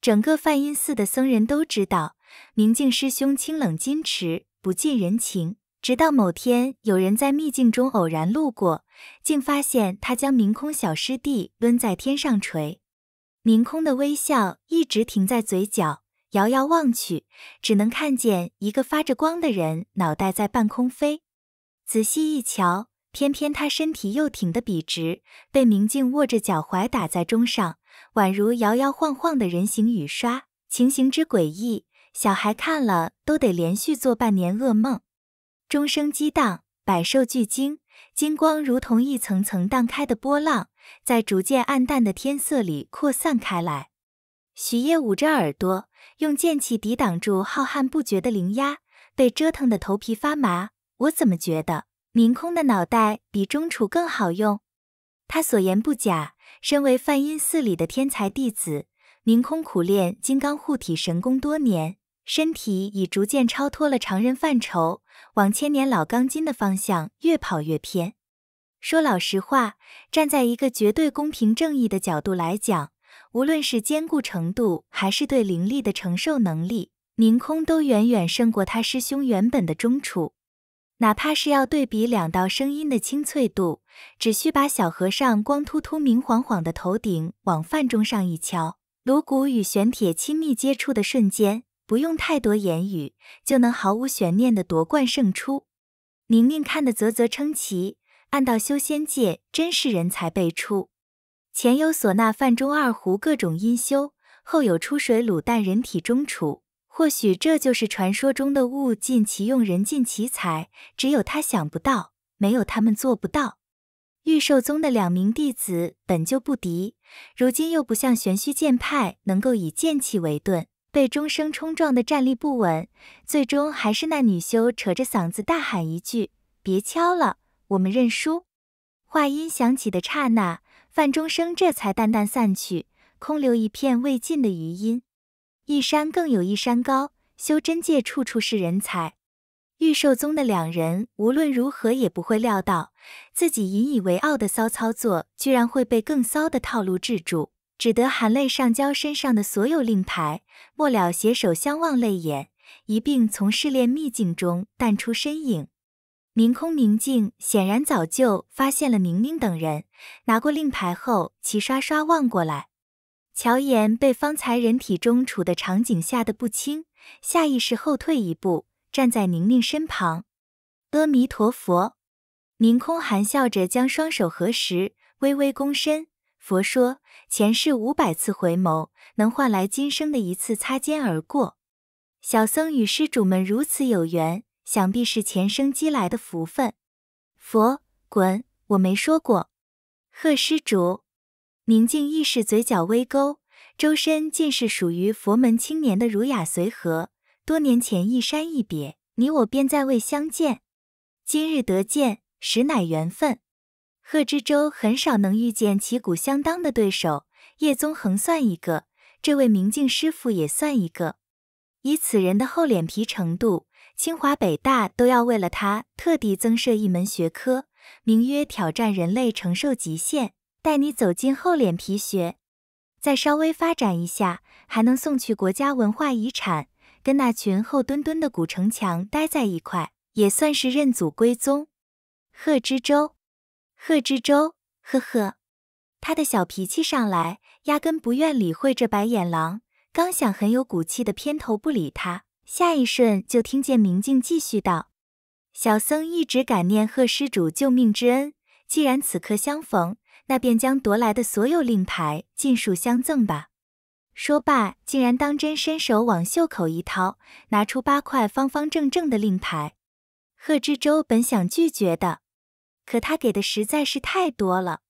整个梵音寺的僧人都知道，明镜师兄清冷矜持，不近人情。直到某天，有人在秘境中偶然路过，竟发现他将明空小师弟抡在天上锤。明空的微笑一直停在嘴角，遥遥望去，只能看见一个发着光的人脑袋在半空飞。仔细一瞧，偏偏他身体又挺得笔直，被明镜握着脚踝打在钟上。宛如摇摇晃晃的人形雨刷，情形之诡异，小孩看了都得连续做半年噩梦。钟声激荡，百兽俱惊，金光如同一层层荡开的波浪，在逐渐暗淡的天色里扩散开来。许烨捂着耳朵，用剑气抵挡住浩瀚不绝的灵压，被折腾得头皮发麻。我怎么觉得明空的脑袋比钟楚更好用？他所言不假。身为梵音寺里的天才弟子，宁空苦练金刚护体神功多年，身体已逐渐超脱了常人范畴，往千年老钢筋的方向越跑越偏。说老实话，站在一个绝对公平正义的角度来讲，无论是坚固程度，还是对灵力的承受能力，宁空都远远胜过他师兄原本的中楚。哪怕是要对比两道声音的清脆度，只需把小和尚光秃秃、明晃晃的头顶往饭钟上一敲，颅骨与玄铁亲密接触的瞬间，不用太多言语，就能毫无悬念的夺冠胜出。宁宁看得啧啧称奇，暗道修仙界真是人才辈出，前有唢呐、饭钟、二胡各种音修，后有出水卤蛋、人体钟杵。或许这就是传说中的物尽其用，人尽其才。只有他想不到，没有他们做不到。玉寿宗的两名弟子本就不敌，如今又不像玄虚剑派能够以剑气为盾，被钟声冲撞的站立不稳，最终还是那女修扯着嗓子大喊一句：“别敲了，我们认输。”话音响起的刹那，范钟声这才淡淡散去，空留一片未尽的余音。一山更有一山高，修真界处处是人才。玉兽宗的两人无论如何也不会料到，自己引以为傲的骚操作，居然会被更骚的套路制住，只得含泪上交身上的所有令牌，末了携手相望泪眼，一并从试炼秘境中淡出身影。明空明镜显然早就发现了宁宁等人，拿过令牌后齐刷刷望过来。乔岩被方才人体中处的场景吓得不轻，下意识后退一步，站在宁宁身旁。阿弥陀佛，宁空含笑着将双手合十，微微躬身。佛说：前世五百次回眸，能换来今生的一次擦肩而过。小僧与施主们如此有缘，想必是前生积来的福分。佛滚，我没说过。贺施主。明镜亦是嘴角微勾，周身尽是属于佛门青年的儒雅随和。多年前一山一别，你我便再未相见。今日得见，实乃缘分。贺知州很少能遇见旗鼓相当的对手，叶宗恒算一个，这位明镜师傅也算一个。以此人的厚脸皮程度，清华北大都要为了他特地增设一门学科，名曰挑战人类承受极限。带你走进厚脸皮学，再稍微发展一下，还能送去国家文化遗产，跟那群厚墩墩的古城墙待在一块，也算是认祖归宗。贺知州，贺知州，呵呵，他的小脾气上来，压根不愿理会这白眼狼。刚想很有骨气的偏头不理他，下一瞬就听见明镜继续道：“小僧一直感念贺施主救命之恩，既然此刻相逢。”那便将夺来的所有令牌尽数相赠吧。说罢，竟然当真伸手往袖口一掏，拿出八块方方正正的令牌。贺知州本想拒绝的，可他给的实在是太多了。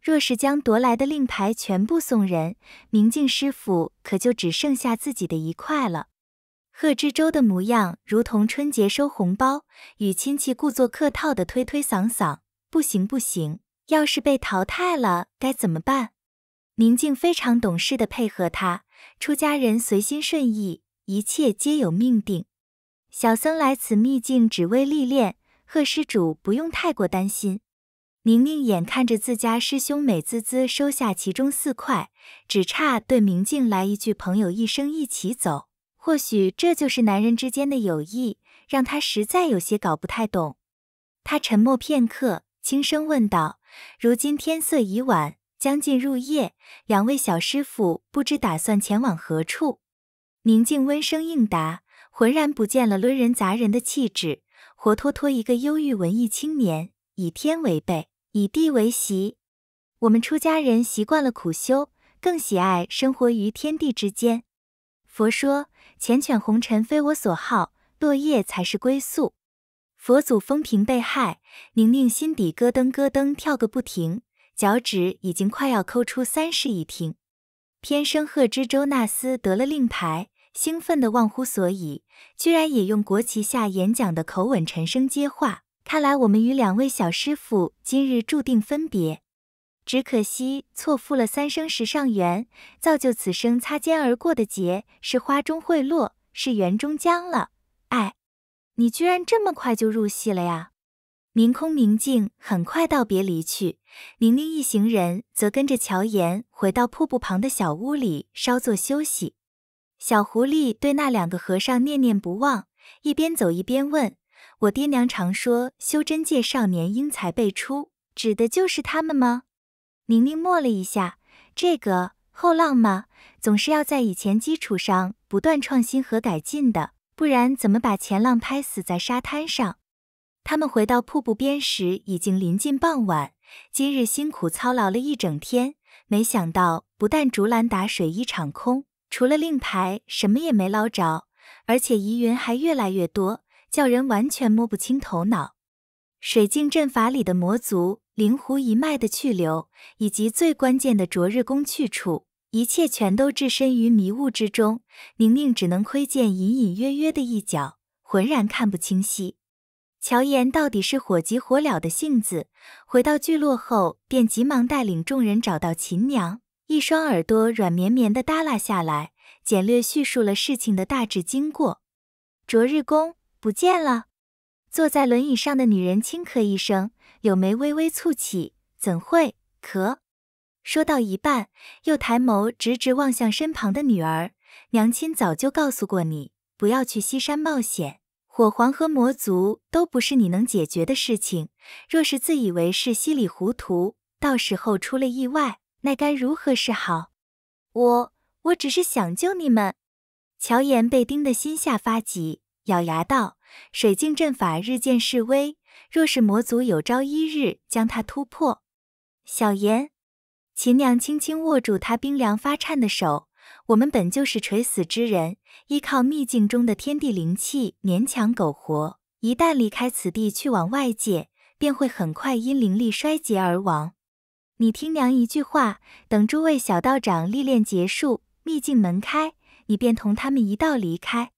若是将夺来的令牌全部送人，明镜师傅可就只剩下自己的一块了。贺知州的模样如同春节收红包，与亲戚故作客套的推推搡搡，不行不行。要是被淘汰了该怎么办？宁静非常懂事的配合他，出家人随心顺意，一切皆有命定。小僧来此秘境只为历练，贺施主不用太过担心。宁宁眼看着自家师兄美滋滋收下其中四块，只差对明镜来一句“朋友一生一起走”，或许这就是男人之间的友谊，让他实在有些搞不太懂。他沉默片刻，轻声问道。如今天色已晚，将近入夜，两位小师傅不知打算前往何处。宁静温声应答，浑然不见了抡人砸人的气质，活脱脱一个忧郁文艺青年，以天为被，以地为席。我们出家人习惯了苦修，更喜爱生活于天地之间。佛说，缱绻红尘非我所好，落叶才是归宿。佛祖风平被害，宁宁心底咯噔咯噔跳个不停，脚趾已经快要抠出三室一厅。偏生贺知州那厮得了令牌，兴奋得忘乎所以，居然也用国旗下演讲的口吻沉声接话：“看来我们与两位小师傅今日注定分别，只可惜错付了三生石上缘，造就此生擦肩而过的劫，是花终会落，是缘终将了，哎。”你居然这么快就入戏了呀！明空明镜很快道别离去，宁宁一行人则跟着乔岩回到瀑布旁的小屋里稍作休息。小狐狸对那两个和尚念念不忘，一边走一边问：“我爹娘常说修真界少年英才辈出，指的就是他们吗？”宁宁默了一下：“这个后浪嘛，总是要在以前基础上不断创新和改进的。”不然怎么把前浪拍死在沙滩上？他们回到瀑布边时，已经临近傍晚。今日辛苦操劳了一整天，没想到不但竹篮打水一场空，除了令牌什么也没捞着，而且疑云还越来越多，叫人完全摸不清头脑。水镜阵法里的魔族灵狐一脉的去留，以及最关键的灼日宫去处。一切全都置身于迷雾之中，宁宁只能窥见隐隐约约的一角，浑然看不清晰。乔岩到底是火急火燎的性子，回到聚落后便急忙带领众人找到秦娘，一双耳朵软绵绵的耷拉下来，简略叙述了事情的大致经过。卓日公不见了，坐在轮椅上的女人轻咳一声，柳眉微微蹙起，怎会？咳。说到一半，又抬眸直直望向身旁的女儿。娘亲早就告诉过你，不要去西山冒险。火皇和魔族都不是你能解决的事情。若是自以为是、稀里糊涂，到时候出了意外，那该如何是好？我我只是想救你们。乔岩被盯得心下发急，咬牙道：“水镜阵法日渐式微，若是魔族有朝一日将它突破，小岩。”秦娘轻轻握住她冰凉发颤的手，我们本就是垂死之人，依靠秘境中的天地灵气勉强苟活，一旦离开此地去往外界，便会很快因灵力衰竭而亡。你听娘一句话，等诸位小道长历练结束，秘境门开，你便同他们一道离开。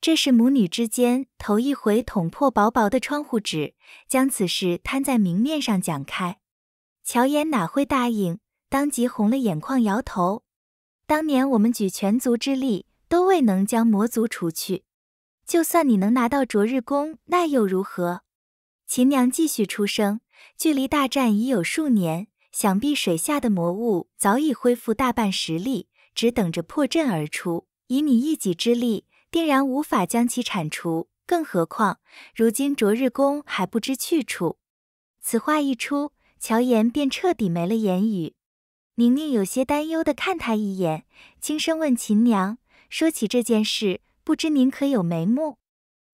这是母女之间头一回捅破薄薄的窗户纸，将此事摊在明面上讲开。乔妍哪会答应？当即红了眼眶，摇头。当年我们举全族之力，都未能将魔族除去。就算你能拿到灼日弓，那又如何？秦娘继续出声。距离大战已有数年，想必水下的魔物早已恢复大半实力，只等着破阵而出。以你一己之力，定然无法将其铲除。更何况，如今灼日弓还不知去处。此话一出，乔岩便彻底没了言语。宁宁有些担忧地看他一眼，轻声问秦娘：“说起这件事，不知您可有眉目？”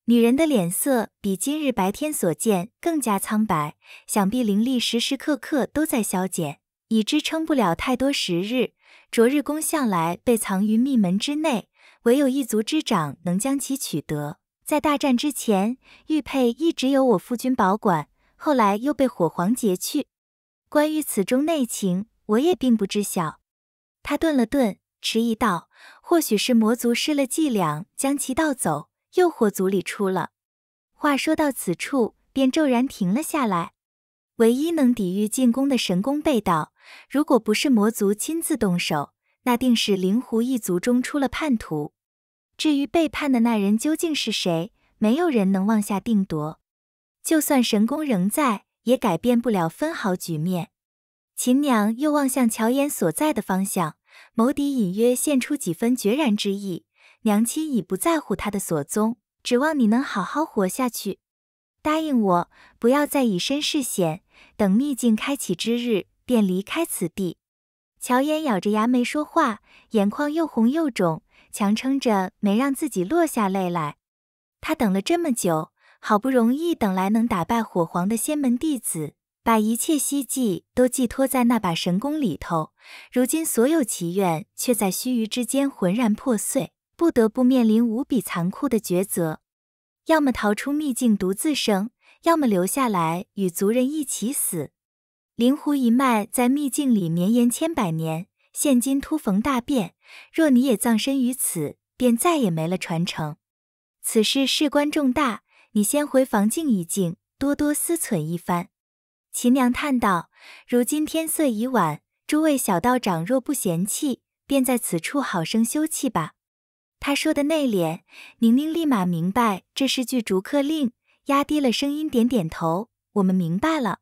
女人的脸色比今日白天所见更加苍白，想必灵力时时刻刻都在消减，已支撑不了太多时日。昨日宫向来被藏于密门之内，唯有一族之长能将其取得。在大战之前，玉佩一直由我夫君保管，后来又被火皇劫去。关于此中内情。我也并不知晓。他顿了顿，迟疑道：“或许是魔族施了伎俩，将其盗走；又或族里出了……话说到此处，便骤然停了下来。唯一能抵御进攻的神功被盗，如果不是魔族亲自动手，那定是灵狐一族中出了叛徒。至于背叛的那人究竟是谁，没有人能妄下定夺。就算神功仍在，也改变不了分毫局面。”秦娘又望向乔岩所在的方向，眸底隐约现出几分决然之意。娘亲已不在乎他的所踪，指望你能好好活下去。答应我，不要再以身试险。等秘境开启之日，便离开此地。乔岩咬着牙没说话，眼眶又红又肿，强撑着没让自己落下泪来。他等了这么久，好不容易等来能打败火皇的仙门弟子。把一切希冀都寄托在那把神弓里头，如今所有祈愿却在须臾之间浑然破碎，不得不面临无比残酷的抉择：要么逃出秘境独自生，要么留下来与族人一起死。灵狐一脉在秘境里绵延千百年，现今突逢大变，若你也葬身于此，便再也没了传承。此事事关重大，你先回房静一静，多多思忖一番。秦娘叹道：“如今天色已晚，诸位小道长若不嫌弃，便在此处好生休憩吧。”他说的内敛，宁宁立马明白这是句逐客令，压低了声音点点头：“我们明白了。”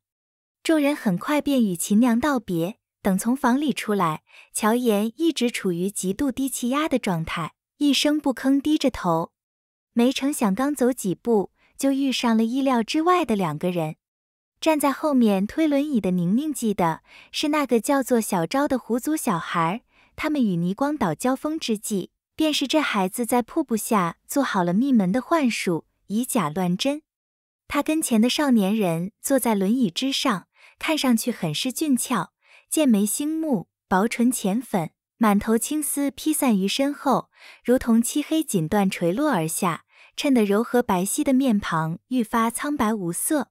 众人很快便与秦娘道别。等从房里出来，乔岩一直处于极度低气压的状态，一声不吭，低着头。没成想，刚走几步，就遇上了意料之外的两个人。站在后面推轮椅的宁宁记得是那个叫做小昭的狐族小孩。他们与霓光岛交锋之际，便是这孩子在瀑布下做好了密门的幻术，以假乱真。他跟前的少年人坐在轮椅之上，看上去很是俊俏，剑眉星目，薄唇浅粉，满头青丝披散于身后，如同漆黑锦缎垂落而下，衬得柔和白皙的面庞愈发苍白无色。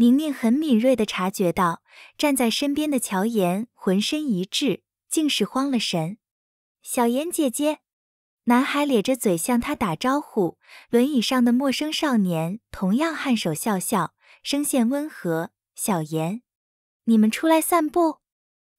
宁宁很敏锐的察觉到，站在身边的乔岩浑身一滞，竟是慌了神。小岩姐姐，男孩咧着嘴向他打招呼。轮椅上的陌生少年同样颔首笑笑，声线温和。小岩，你们出来散步？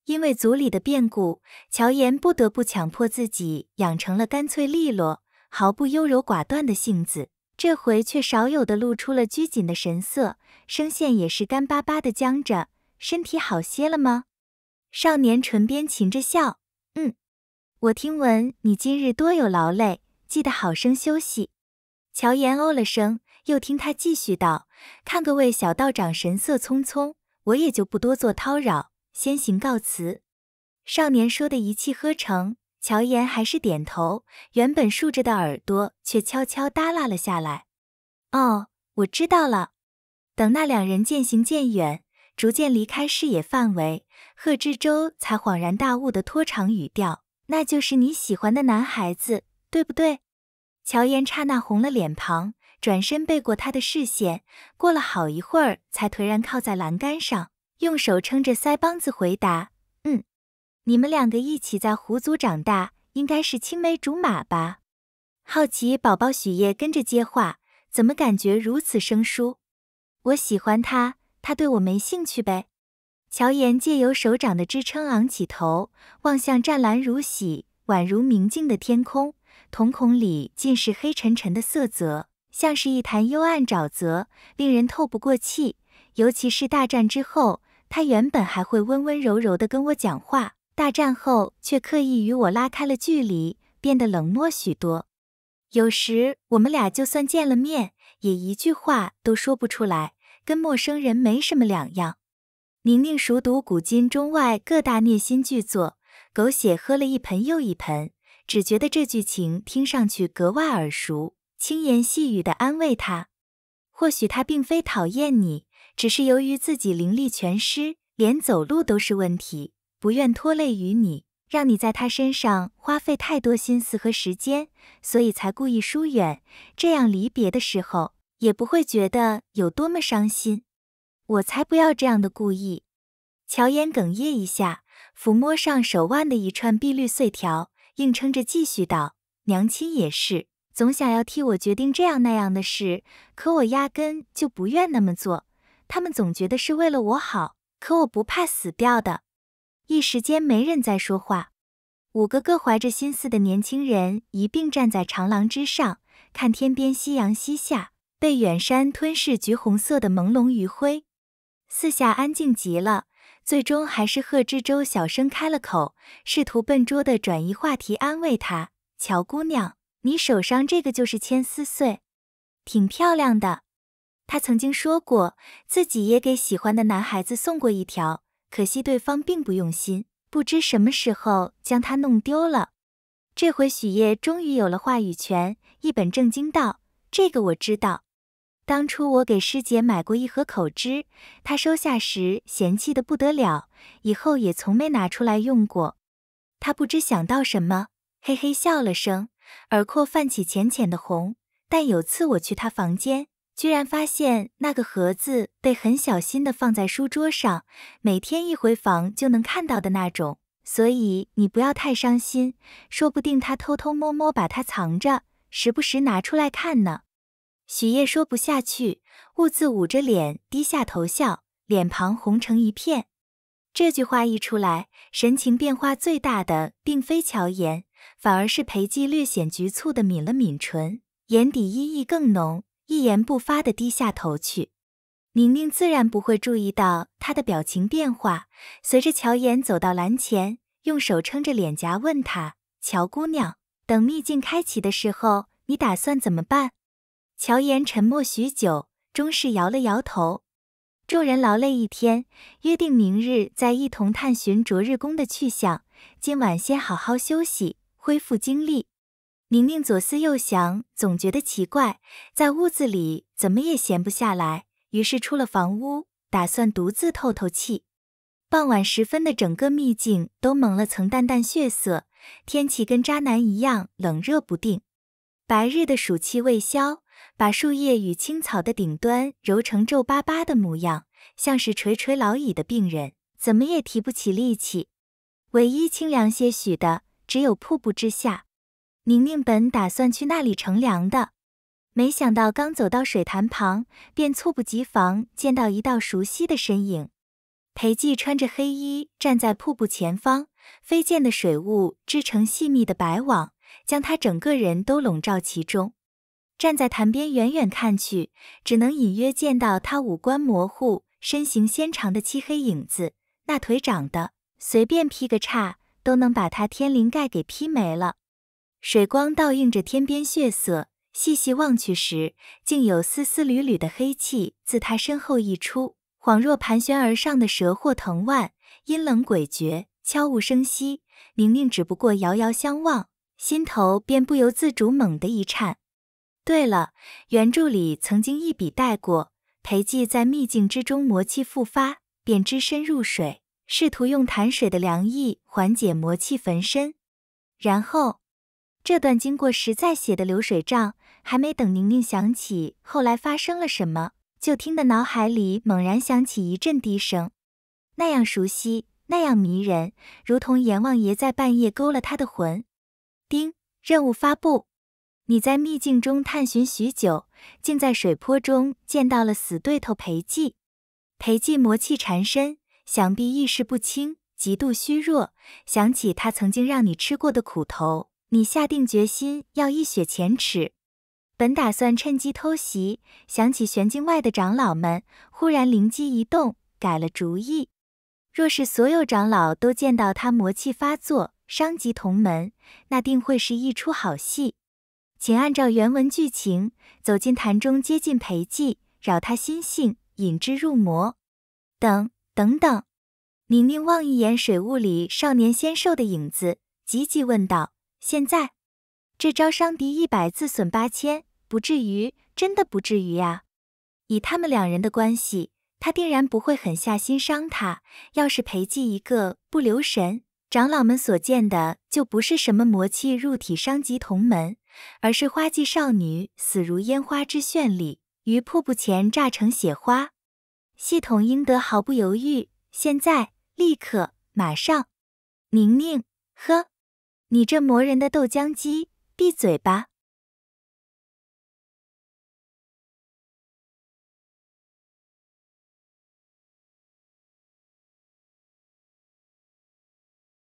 因为组里的变故，乔岩不得不强迫自己养成了干脆利落、毫不优柔寡断的性子。这回却少有的露出了拘谨的神色，声线也是干巴巴的僵着。身体好些了吗？少年唇边噙着笑，嗯，我听闻你今日多有劳累，记得好生休息。乔岩哦了声，又听他继续道：“看各位小道长神色匆匆，我也就不多做叨扰，先行告辞。”少年说的一气呵成。乔岩还是点头，原本竖着的耳朵却悄悄耷拉了下来。哦，我知道了。等那两人渐行渐远，逐渐离开视野范围，贺知州才恍然大悟地拖长语调：“那就是你喜欢的男孩子，对不对？”乔岩刹那红了脸庞，转身背过他的视线，过了好一会儿才颓然靠在栏杆上，用手撑着腮帮子回答。你们两个一起在狐族长大，应该是青梅竹马吧？好奇宝宝许烨跟着接话，怎么感觉如此生疏？我喜欢他，他对我没兴趣呗。乔岩借由手掌的支撑，昂起头，望向湛蓝如洗、宛如明镜的天空，瞳孔里尽是黑沉沉的色泽，像是一潭幽暗沼泽，令人透不过气。尤其是大战之后，他原本还会温温柔柔的跟我讲话。大战后，却刻意与我拉开了距离，变得冷漠许多。有时我们俩就算见了面，也一句话都说不出来，跟陌生人没什么两样。宁宁熟读古今中外各大虐心巨作，狗血喝了一盆又一盆，只觉得这剧情听上去格外耳熟。轻言细语地安慰他：“或许他并非讨厌你，只是由于自己灵力全失，连走路都是问题。”不愿拖累于你，让你在他身上花费太多心思和时间，所以才故意疏远，这样离别的时候也不会觉得有多么伤心。我才不要这样的故意。乔岩哽咽一下，抚摸上手腕的一串碧绿碎条，硬撑着继续道：“娘亲也是，总想要替我决定这样那样的事，可我压根就不愿那么做。他们总觉得是为了我好，可我不怕死掉的。”一时间没人再说话，五个各怀着心思的年轻人一并站在长廊之上，看天边夕阳西下，被远山吞噬，橘红色的朦胧余晖，四下安静极了。最终还是贺知州小声开了口，试图笨拙地转移话题，安慰她：“乔姑娘，你手上这个就是千丝穗，挺漂亮的。”他曾经说过，自己也给喜欢的男孩子送过一条。可惜对方并不用心，不知什么时候将它弄丢了。这回许烨终于有了话语权，一本正经道：“这个我知道，当初我给师姐买过一盒口脂，她收下时嫌弃的不得了，以后也从没拿出来用过。”他不知想到什么，嘿嘿笑了声，耳廓泛起浅浅的红。但有次我去他房间。居然发现那个盒子被很小心的放在书桌上，每天一回房就能看到的那种。所以你不要太伤心，说不定他偷偷摸摸把它藏着，时不时拿出来看呢。许烨说不下去，兀自捂着脸低下头笑，脸庞红成一片。这句话一出来，神情变化最大的并非乔岩，反而是裴寂略显局促的抿了抿唇，眼底阴意更浓。一言不发地低下头去，宁宁自然不会注意到她的表情变化。随着乔岩走到栏前，用手撑着脸颊，问他：“乔姑娘，等秘境开启的时候，你打算怎么办？”乔岩沉默许久，终是摇了摇头。众人劳累一天，约定明日再一同探寻卓日宫的去向。今晚先好好休息，恢复精力。宁宁左思右想，总觉得奇怪，在屋子里怎么也闲不下来，于是出了房屋，打算独自透透气。傍晚时分的整个秘境都蒙了层淡淡血色，天气跟渣男一样冷热不定。白日的暑气未消，把树叶与青草的顶端揉成皱巴巴的模样，像是垂垂老矣的病人，怎么也提不起力气。唯一清凉些许的，只有瀑布之下。宁宁本打算去那里乘凉的，没想到刚走到水潭旁，便猝不及防见到一道熟悉的身影。裴寂穿着黑衣站在瀑布前方，飞溅的水雾织成细密的白网，将他整个人都笼罩其中。站在潭边远远看去，只能隐约见到他五官模糊、身形纤长的漆黑影子。那腿长的，随便劈个叉，都能把他天灵盖给劈没了。水光倒映着天边血色，细细望去时，竟有丝丝缕缕的黑气自他身后溢出，恍若盘旋而上的蛇或藤蔓，阴冷诡谲，悄无声息。宁宁只不过遥遥相望，心头便不由自主猛地一颤。对了，原著里曾经一笔带过，裴寂在秘境之中魔气复发，便只身入水，试图用潭水的凉意缓解魔气焚身，然后。这段经过实在写的流水账，还没等宁宁想起后来发生了什么，就听得脑海里猛然响起一阵低声，那样熟悉，那样迷人，如同阎王爷在半夜勾了他的魂。丁，任务发布，你在秘境中探寻许久，竟在水泊中见到了死对头裴寂。裴寂魔气缠身，想必意识不清，极度虚弱。想起他曾经让你吃过的苦头。你下定决心要一雪前耻，本打算趁机偷袭，想起玄境外的长老们，忽然灵机一动，改了主意。若是所有长老都见到他魔气发作，伤及同门，那定会是一出好戏。请按照原文剧情，走进坛中接近裴寂，扰他心性，引之入魔。等，等等。宁宁望一眼水雾里少年纤瘦的影子，急急问道。现在这招伤敌一百，自损八千，不至于，真的不至于啊！以他们两人的关系，他定然不会狠下心伤她。要是裴寂一个不留神，长老们所见的就不是什么魔气入体伤及同门，而是花季少女死如烟花之绚丽，于瀑布前炸成血花。系统应得毫不犹豫，现在、立刻、马上！宁宁，呵。你这磨人的豆浆机，闭嘴吧！